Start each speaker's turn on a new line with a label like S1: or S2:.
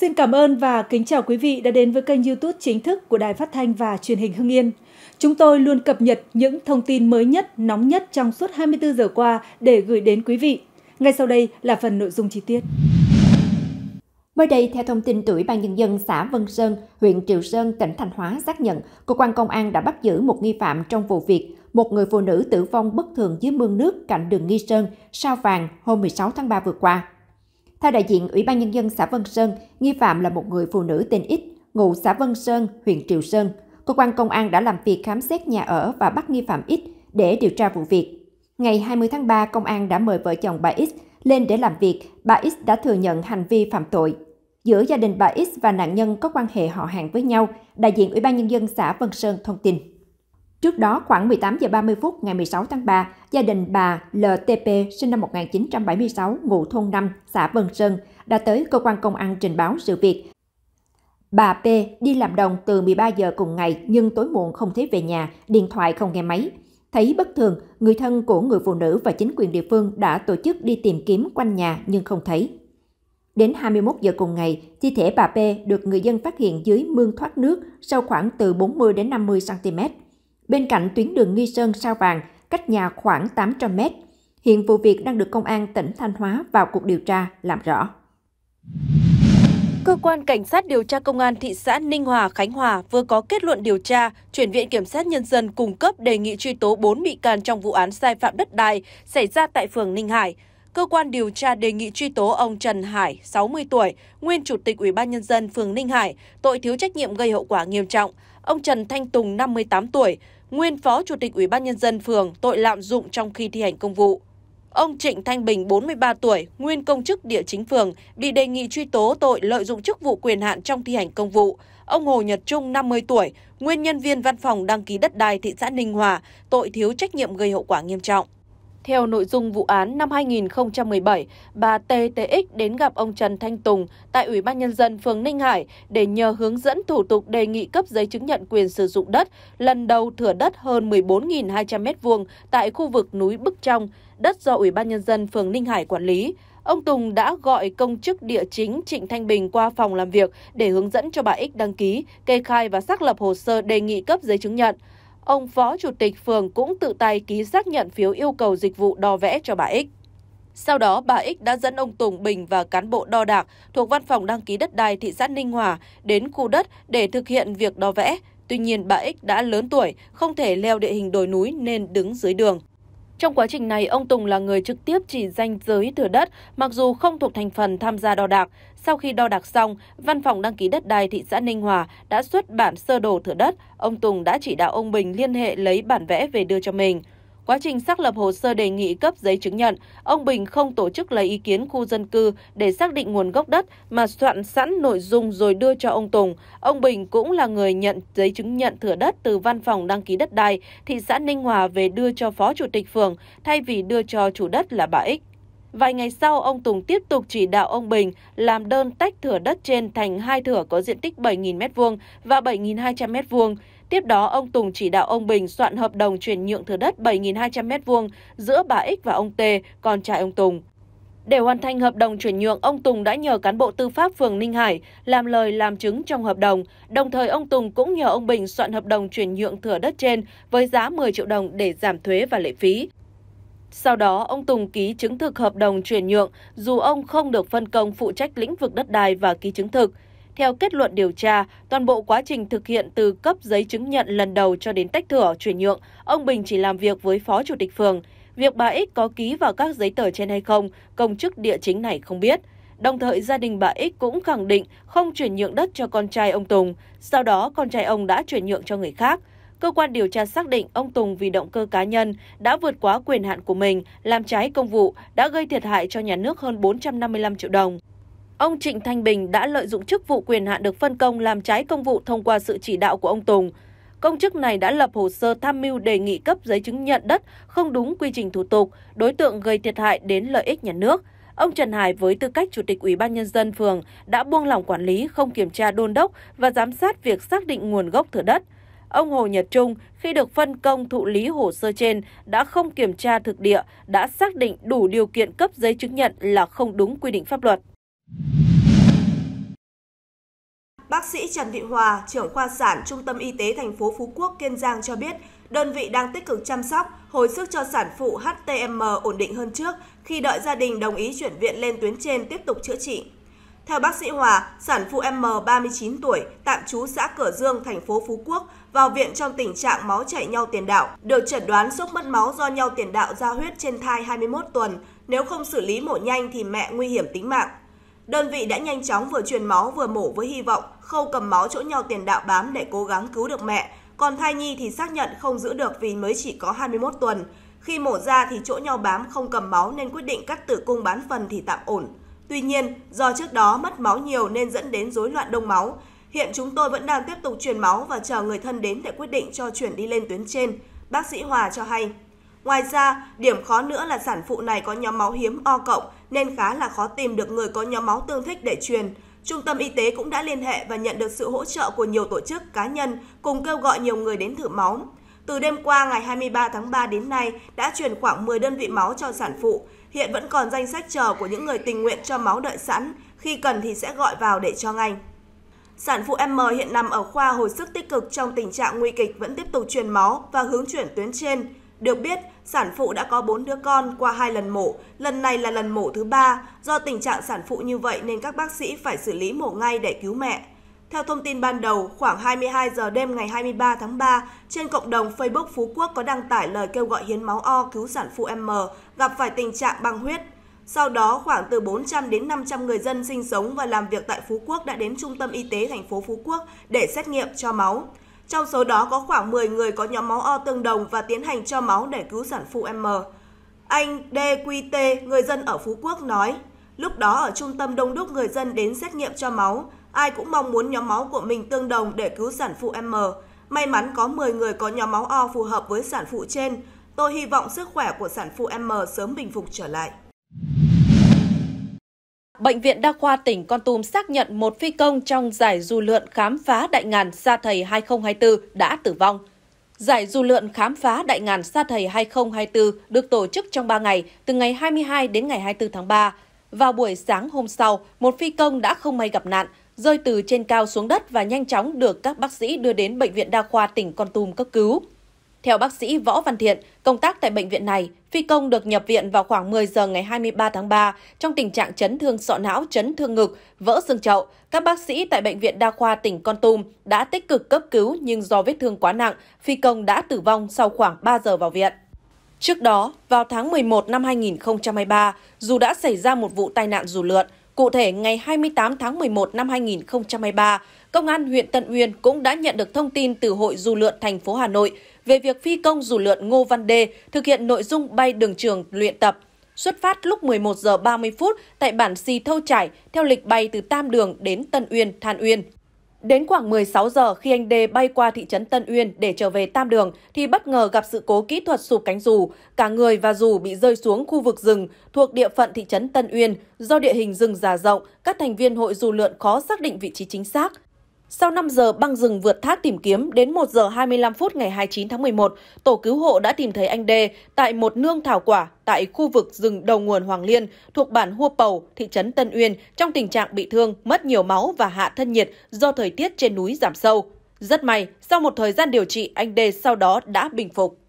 S1: Xin cảm ơn và kính chào quý vị đã đến với kênh YouTube chính thức của Đài Phát thanh và Truyền hình Hưng Yên. Chúng tôi luôn cập nhật những thông tin mới nhất, nóng nhất trong suốt 24 giờ qua để gửi đến quý vị.
S2: Ngay sau đây là phần nội dung chi tiết. Mới đây, theo thông tin từ Ủy ban Nhân dân xã Vân Sơn, huyện Triệu Sơn, tỉnh Thanh Hóa xác nhận, cơ quan công an đã bắt giữ một nghi phạm trong vụ việc một người phụ nữ tử vong bất thường dưới mương nước cạnh đường Nghi Sơn, Sao Vàng hôm 16 tháng 3 vừa qua. Theo đại diện Ủy ban Nhân dân xã Vân Sơn, nghi phạm là một người phụ nữ tên X, ngụ xã Vân Sơn, huyện Triều Sơn. Cơ quan công an đã làm việc khám xét nhà ở và bắt nghi phạm X để điều tra vụ việc. Ngày 20 tháng 3, công an đã mời vợ chồng bà X lên để làm việc. Bà X đã thừa nhận hành vi phạm tội. Giữa gia đình bà X và nạn nhân có quan hệ họ hàng với nhau, đại diện Ủy ban Nhân dân xã Vân Sơn thông tin. Trước đó, khoảng 18 giờ 30 phút ngày 16 tháng 3, gia đình bà LTP sinh năm 1976, ngụ thôn 5, xã Vân Sơn, đã tới cơ quan công an trình báo sự việc. Bà P đi làm đồng từ 13 giờ cùng ngày nhưng tối muộn không thấy về nhà, điện thoại không nghe máy. Thấy bất thường, người thân của người phụ nữ và chính quyền địa phương đã tổ chức đi tìm kiếm quanh nhà nhưng không thấy. Đến 21 giờ cùng ngày, thi thể bà P được người dân phát hiện dưới mương thoát nước sâu khoảng từ 40 đến 50 cm bên cạnh tuyến đường Nghi Sơn Sao Vàng, cách nhà khoảng 800 mét. Hiện vụ việc đang được Công an tỉnh Thanh Hóa vào cuộc điều tra làm rõ. Cơ quan Cảnh sát
S1: điều tra Công an thị xã Ninh Hòa, Khánh Hòa vừa có kết luận điều tra, chuyển Viện Kiểm sát Nhân dân cung cấp đề nghị truy tố 4 bị can trong vụ án sai phạm đất đai xảy ra tại phường Ninh Hải. Cơ quan điều tra đề nghị truy tố ông Trần Hải, 60 tuổi, nguyên Chủ tịch Ủy ban Nhân dân phường Ninh Hải, tội thiếu trách nhiệm gây hậu quả nghiêm trọng. Ông Trần Thanh Tùng, 58 tuổi, nguyên Phó Chủ tịch Ủy ban Nhân dân phường tội lạm dụng trong khi thi hành công vụ. Ông Trịnh Thanh Bình, 43 tuổi, nguyên công chức địa chính phường, bị đề nghị truy tố tội lợi dụng chức vụ quyền hạn trong thi hành công vụ. Ông Hồ Nhật Trung, 50 tuổi, nguyên nhân viên văn phòng đăng ký đất đai thị xã Ninh Hòa, tội thiếu trách nhiệm gây hậu quả nghiêm trọng. Theo nội dung vụ án năm 2017, bà TTX đến gặp ông Trần Thanh Tùng tại Ủy ban Nhân dân phường Ninh Hải để nhờ hướng dẫn thủ tục đề nghị cấp giấy chứng nhận quyền sử dụng đất lần đầu thửa đất hơn 14.200 m2 tại khu vực núi Bức Trong, đất do Ủy ban Nhân dân phường Ninh Hải quản lý. Ông Tùng đã gọi công chức địa chính Trịnh Thanh Bình qua phòng làm việc để hướng dẫn cho bà X đăng ký, kê khai và xác lập hồ sơ đề nghị cấp giấy chứng nhận ông phó chủ tịch phường cũng tự tay ký xác nhận phiếu yêu cầu dịch vụ đo vẽ cho bà X. Sau đó, bà X đã dẫn ông Tùng Bình và cán bộ đo đạc thuộc văn phòng đăng ký đất đai thị xã Ninh Hòa đến khu đất để thực hiện việc đo vẽ. Tuy nhiên, bà X đã lớn tuổi, không thể leo địa hình đồi núi nên đứng dưới đường. Trong quá trình này, ông Tùng là người trực tiếp chỉ danh giới thửa đất, mặc dù không thuộc thành phần tham gia đo đạc. Sau khi đo đạc xong, Văn phòng đăng ký đất đai thị xã Ninh Hòa đã xuất bản sơ đồ thửa đất. Ông Tùng đã chỉ đạo ông Bình liên hệ lấy bản vẽ về đưa cho mình. Quá trình xác lập hồ sơ đề nghị cấp giấy chứng nhận, ông Bình không tổ chức lấy ý kiến khu dân cư để xác định nguồn gốc đất mà soạn sẵn nội dung rồi đưa cho ông Tùng. Ông Bình cũng là người nhận giấy chứng nhận thửa đất từ văn phòng đăng ký đất đai thị xã Ninh Hòa về đưa cho phó chủ tịch phường thay vì đưa cho chủ đất là bà Ích. Vài ngày sau, ông Tùng tiếp tục chỉ đạo ông Bình làm đơn tách thửa đất trên thành hai thửa có diện tích 7.000m2 và 7.200m2. Tiếp đó, ông Tùng chỉ đạo ông Bình soạn hợp đồng chuyển nhượng thửa đất 7.200m2 giữa bà X và ông Tê, con trai ông Tùng. Để hoàn thành hợp đồng chuyển nhượng, ông Tùng đã nhờ cán bộ tư pháp phường Ninh Hải làm lời làm chứng trong hợp đồng. Đồng thời, ông Tùng cũng nhờ ông Bình soạn hợp đồng chuyển nhượng thửa đất trên với giá 10 triệu đồng để giảm thuế và lệ phí. Sau đó, ông Tùng ký chứng thực hợp đồng chuyển nhượng dù ông không được phân công phụ trách lĩnh vực đất đai và ký chứng thực. Theo kết luận điều tra, toàn bộ quá trình thực hiện từ cấp giấy chứng nhận lần đầu cho đến tách thửa chuyển nhượng, ông Bình chỉ làm việc với phó chủ tịch phường. Việc bà X có ký vào các giấy tờ trên hay không, công chức địa chính này không biết. Đồng thời gia đình bà X cũng khẳng định không chuyển nhượng đất cho con trai ông Tùng, sau đó con trai ông đã chuyển nhượng cho người khác. Cơ quan điều tra xác định ông Tùng vì động cơ cá nhân đã vượt quá quyền hạn của mình, làm trái công vụ, đã gây thiệt hại cho nhà nước hơn 455 triệu đồng ông Trịnh Thanh Bình đã lợi dụng chức vụ quyền hạn được phân công làm trái công vụ thông qua sự chỉ đạo của ông Tùng. Công chức này đã lập hồ sơ tham mưu đề nghị cấp giấy chứng nhận đất không đúng quy trình thủ tục, đối tượng gây thiệt hại đến lợi ích nhà nước. Ông Trần Hải với tư cách chủ tịch Ủy ban nhân dân phường đã buông lỏng quản lý, không kiểm tra đôn đốc và giám sát việc xác định nguồn gốc thửa đất. Ông Hồ Nhật Trung khi được phân công thụ lý hồ sơ trên đã không kiểm tra thực địa, đã xác định đủ điều kiện cấp giấy
S3: chứng nhận là không đúng quy định pháp luật. Bác sĩ Trần Thị Hòa, trưởng khoa sản Trung tâm Y tế thành phố Phú Quốc, Kiên Giang cho biết, đơn vị đang tích cực chăm sóc, hồi sức cho sản phụ HTM ổn định hơn trước khi đợi gia đình đồng ý chuyển viện lên tuyến trên tiếp tục chữa trị. Theo bác sĩ Hòa, sản phụ M 39 tuổi, tạm trú xã Cửa Dương, thành phố Phú Quốc, vào viện trong tình trạng máu chảy nhau tiền đạo, được chẩn đoán sốc mất máu do nhau tiền đạo ra huyết trên thai 21 tuần, nếu không xử lý mổ nhanh thì mẹ nguy hiểm tính mạng. Đơn vị đã nhanh chóng vừa truyền máu vừa mổ với hy vọng khâu cầm máu chỗ nhau tiền đạo bám để cố gắng cứu được mẹ. Còn thai nhi thì xác nhận không giữ được vì mới chỉ có 21 tuần. Khi mổ ra thì chỗ nhau bám không cầm máu nên quyết định cắt tử cung bán phần thì tạm ổn. Tuy nhiên, do trước đó mất máu nhiều nên dẫn đến rối loạn đông máu. Hiện chúng tôi vẫn đang tiếp tục truyền máu và chờ người thân đến để quyết định cho chuyển đi lên tuyến trên. Bác sĩ Hòa cho hay. Ngoài ra, điểm khó nữa là sản phụ này có nhóm máu hiếm O cộng nên khá là khó tìm được người có nhóm máu tương thích để truyền. Trung tâm y tế cũng đã liên hệ và nhận được sự hỗ trợ của nhiều tổ chức, cá nhân cùng kêu gọi nhiều người đến thử máu. Từ đêm qua ngày 23 tháng 3 đến nay đã truyền khoảng 10 đơn vị máu cho sản phụ. Hiện vẫn còn danh sách chờ của những người tình nguyện cho máu đợi sẵn, khi cần thì sẽ gọi vào để cho ngay. Sản phụ M hiện nằm ở khoa hồi sức tích cực trong tình trạng nguy kịch vẫn tiếp tục truyền máu và hướng chuyển tuyến trên. Được biết, sản phụ đã có 4 đứa con qua hai lần mổ, lần này là lần mổ thứ ba. Do tình trạng sản phụ như vậy nên các bác sĩ phải xử lý mổ ngay để cứu mẹ. Theo thông tin ban đầu, khoảng 22 giờ đêm ngày 23 tháng 3, trên cộng đồng Facebook Phú Quốc có đăng tải lời kêu gọi hiến máu O cứu sản phụ M gặp phải tình trạng băng huyết. Sau đó, khoảng từ 400 đến 500 người dân sinh sống và làm việc tại Phú Quốc đã đến Trung tâm Y tế thành phố Phú Quốc để xét nghiệm cho máu. Trong số đó có khoảng 10 người có nhóm máu O tương đồng và tiến hành cho máu để cứu sản phụ M. Anh DQT, người dân ở Phú Quốc nói, lúc đó ở trung tâm đông đúc người dân đến xét nghiệm cho máu, ai cũng mong muốn nhóm máu của mình tương đồng để cứu sản phụ M. May mắn có 10 người có nhóm máu O phù hợp với sản phụ trên. Tôi hy vọng sức khỏe của sản phụ M sớm bình phục trở lại.
S1: Bệnh viện Đa khoa tỉnh Con Tum xác nhận một phi công trong giải dù lượn khám phá đại ngàn Sa Thầy 2024 đã tử vong. Giải dù lượn khám phá đại ngàn Sa Thầy 2024 được tổ chức trong 3 ngày, từ ngày 22 đến ngày 24 tháng 3. Vào buổi sáng hôm sau, một phi công đã không may gặp nạn, rơi từ trên cao xuống đất và nhanh chóng được các bác sĩ đưa đến Bệnh viện Đa khoa tỉnh Con Tum cấp cứu. Theo bác sĩ Võ Văn Thiện, công tác tại bệnh viện này, phi công được nhập viện vào khoảng 10 giờ ngày 23 tháng 3 trong tình trạng chấn thương sọ não, chấn thương ngực, vỡ xương chậu. Các bác sĩ tại bệnh viện đa khoa tỉnh Con Tum đã tích cực cấp cứu nhưng do vết thương quá nặng, phi công đã tử vong sau khoảng 3 giờ vào viện. Trước đó, vào tháng 11 năm 2023, dù đã xảy ra một vụ tai nạn dù lượn, Cụ thể, ngày 28 tháng 11 năm 2023, Công an huyện Tận Uyên cũng đã nhận được thông tin từ Hội Du lượn thành phố Hà Nội về việc phi công dù lượn Ngô Văn Đê thực hiện nội dung bay đường trường luyện tập xuất phát lúc 11 giờ 30 phút tại bản Xì Thâu Trải theo lịch bay từ Tam Đường đến Tân Uyên, Than Uyên. Đến khoảng 16 giờ khi anh Đê bay qua thị trấn Tân Uyên để trở về Tam Đường thì bất ngờ gặp sự cố kỹ thuật sụp cánh dù, cả người và dù bị rơi xuống khu vực rừng thuộc địa phận thị trấn Tân Uyên. Do địa hình rừng già rộng, các thành viên hội dù lượn khó xác định vị trí chính xác. Sau 5 giờ băng rừng vượt thác tìm kiếm, đến 1 giờ 25 phút ngày 29 tháng 11, tổ cứu hộ đã tìm thấy anh Đê tại một nương thảo quả tại khu vực rừng đầu nguồn Hoàng Liên thuộc bản Hua Pầu, thị trấn Tân Uyên trong tình trạng bị thương, mất nhiều máu và hạ thân nhiệt do thời tiết trên núi giảm sâu. Rất may, sau một thời gian điều trị, anh Đê sau đó đã bình
S3: phục.